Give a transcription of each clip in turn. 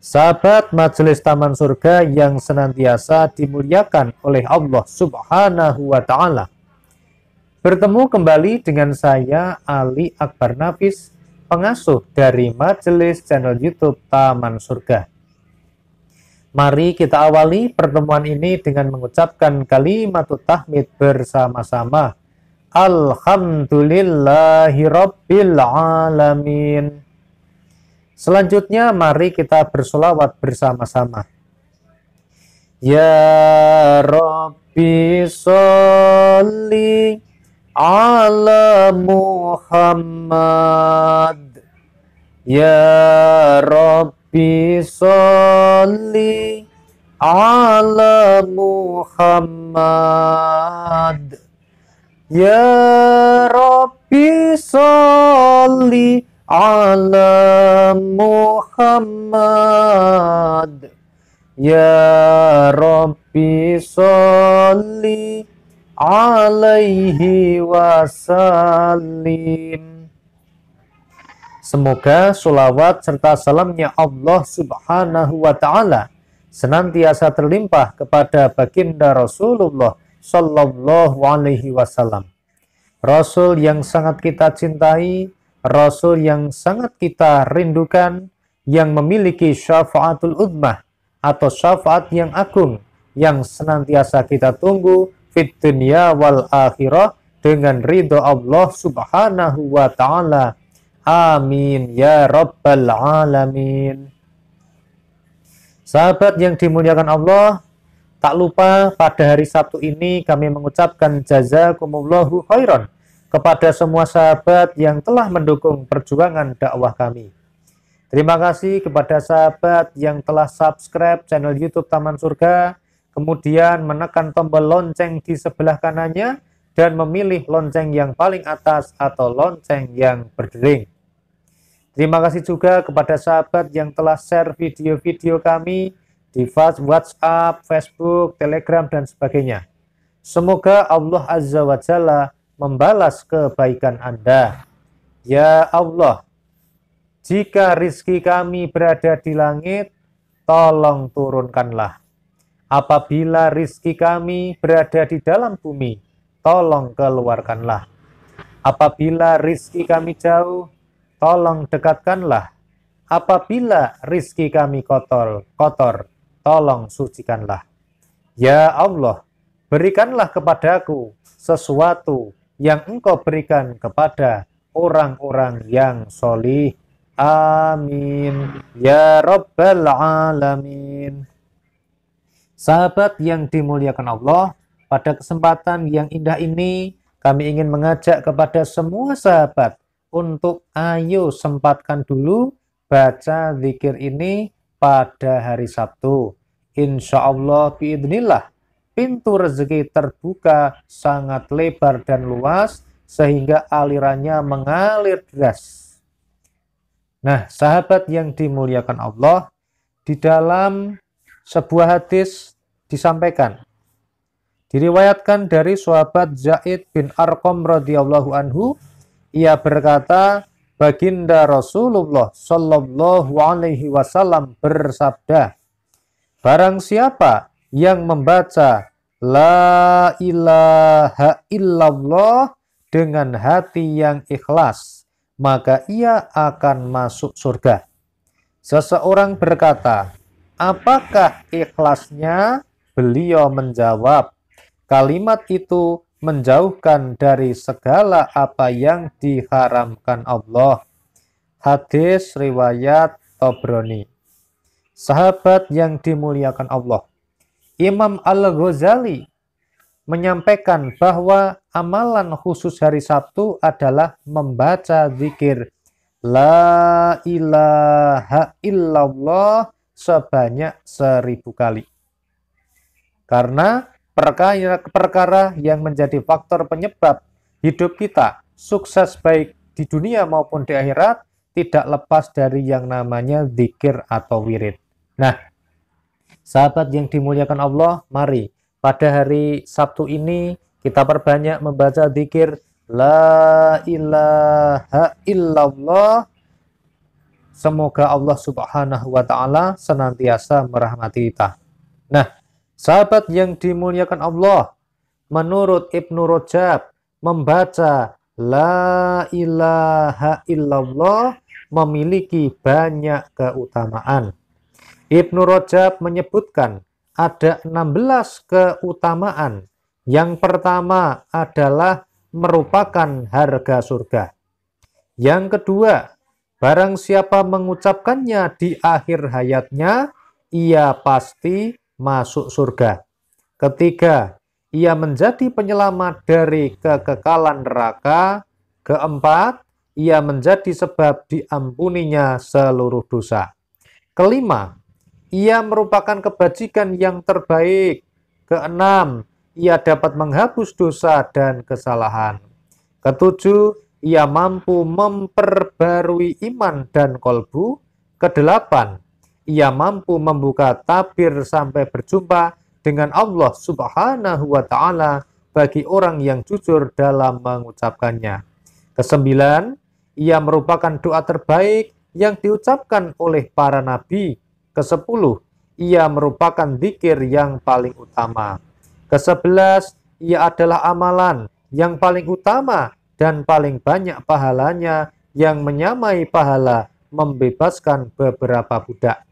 sahabat majelis taman surga yang senantiasa dimuliakan oleh Allah Subhanahu wa taala. Bertemu kembali dengan saya Ali Akbar Nafis, pengasuh dari majelis channel YouTube Taman Surga. Mari kita awali pertemuan ini dengan mengucapkan kalimat tahmid bersama-sama. Alhamdulillahirabbil alamin. Selanjutnya mari kita bersolawat bersama-sama. Ya Rabbi sholli ala Muhammad Ya Rabbi sholli ala Muhammad Ya Rabbi sholli على محمد يا ربي صل عليه وسلم Semoga sulawat serta salamnya Allah subhanahu wa ta'ala senantiasa terlimpah kepada baginda Rasulullah Sallallahu Alaihi Wasallam. Rasul yang sangat kita cintai, Rasul yang sangat kita rindukan, yang memiliki syafaatul udmah atau syafaat yang agung, yang senantiasa kita tunggu fit dunia wal akhirah dengan ridho Allah subhanahu wa ta'ala. Amin ya rabbal alamin. Sahabat yang dimuliakan Allah, tak lupa pada hari Sabtu ini kami mengucapkan jazakumullahu khairan kepada semua sahabat yang telah mendukung perjuangan dakwah kami. Terima kasih kepada sahabat yang telah subscribe channel YouTube Taman Surga, kemudian menekan tombol lonceng di sebelah kanannya dan memilih lonceng yang paling atas atau lonceng yang berdering. Terima kasih juga kepada sahabat yang telah share video-video kami di WhatsApp, Facebook, Telegram, dan sebagainya. Semoga Allah Azza wa Jalla membalas kebaikan Anda. Ya Allah, jika rizki kami berada di langit, tolong turunkanlah. Apabila rizki kami berada di dalam bumi, tolong keluarkanlah. Apabila rizki kami jauh, tolong dekatkanlah. Apabila rizki kami kotor, kotor, tolong sucikanlah. Ya Allah, berikanlah kepadaku sesuatu yang engkau berikan kepada orang-orang yang solih. Amin. Ya Rabbal Alamin. Sahabat yang dimuliakan Allah, pada kesempatan yang indah ini, kami ingin mengajak kepada semua sahabat untuk ayo sempatkan dulu baca zikir ini pada hari Sabtu. Insya Allah, biidnillah, pintu rezeki terbuka sangat lebar dan luas sehingga alirannya mengalir deras. Nah, sahabat yang dimuliakan Allah, di dalam sebuah hadis disampaikan diriwayatkan dari sahabat Zaid bin Arqam radhiyallahu anhu ia berkata baginda Rasulullah shallallahu alaihi wasallam bersabda barang siapa yang membaca La ilaha illallah dengan hati yang ikhlas, maka ia akan masuk surga. Seseorang berkata, apakah ikhlasnya? Beliau menjawab, kalimat itu menjauhkan dari segala apa yang diharamkan Allah. Hadis riwayat Tobroni. Sahabat yang dimuliakan Allah, Imam Al-Ghazali menyampaikan bahwa amalan khusus hari Sabtu adalah membaca zikir La ilaha illallah sebanyak seribu kali. Karena perkara-perkara yang menjadi faktor penyebab hidup kita sukses baik di dunia maupun di akhirat tidak lepas dari yang namanya zikir atau wirid. Nah, Sahabat yang dimuliakan Allah, mari pada hari Sabtu ini kita perbanyak membaca zikir La ilaha illallah. Semoga Allah subhanahu wa ta'ala senantiasa merahmati kita. Nah, sahabat yang dimuliakan Allah, menurut Ibnu Rojab, membaca La ilaha illallah memiliki banyak keutamaan. Ibnu Rajab menyebutkan ada 16 keutamaan. Yang pertama adalah merupakan harga surga. Yang kedua, barang siapa mengucapkannya di akhir hayatnya, ia pasti masuk surga. Ketiga, ia menjadi penyelamat dari kekekalan neraka. Keempat, ia menjadi sebab diampuninya seluruh dosa. Kelima, ia merupakan kebajikan yang terbaik. Keenam, ia dapat menghapus dosa dan kesalahan. Ketujuh, ia mampu memperbarui iman dan kolbu. Kedelapan, ia mampu membuka tabir sampai berjumpa dengan Allah Subhanahu wa taala bagi orang yang jujur dalam mengucapkannya. Kesembilan, ia merupakan doa terbaik yang diucapkan oleh para nabi Kesepuluh, ia merupakan zikir yang paling utama. Kesebelas, ia adalah amalan yang paling utama dan paling banyak pahalanya yang menyamai pahala membebaskan beberapa budak.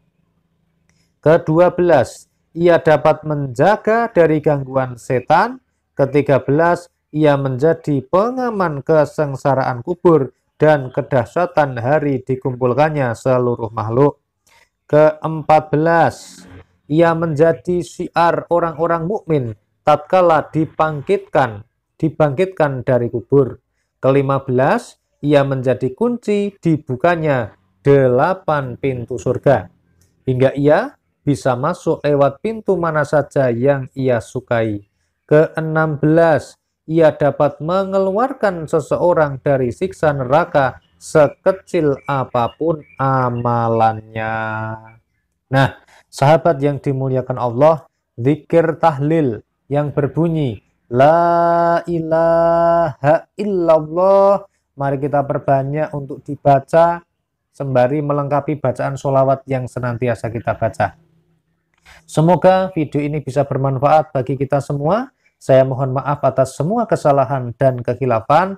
Kedua-belas, ia dapat menjaga dari gangguan setan. Ketiga-belas, ia menjadi pengaman kesengsaraan kubur dan kedahsyatan hari dikumpulkannya seluruh makhluk ke-14 ia menjadi siar orang-orang mukmin tatkala dibangkitkan dibangkitkan dari kubur ke-15 ia menjadi kunci dibukanya delapan pintu surga hingga ia bisa masuk lewat pintu mana saja yang ia sukai ke-16 ia dapat mengeluarkan seseorang dari siksa neraka sekecil apapun amalannya. Nah, sahabat yang dimuliakan Allah, zikir tahlil yang berbunyi La ilaha illallah. Mari kita perbanyak untuk dibaca sembari melengkapi bacaan sholawat yang senantiasa kita baca. Semoga video ini bisa bermanfaat bagi kita semua. Saya mohon maaf atas semua kesalahan dan kekhilafan.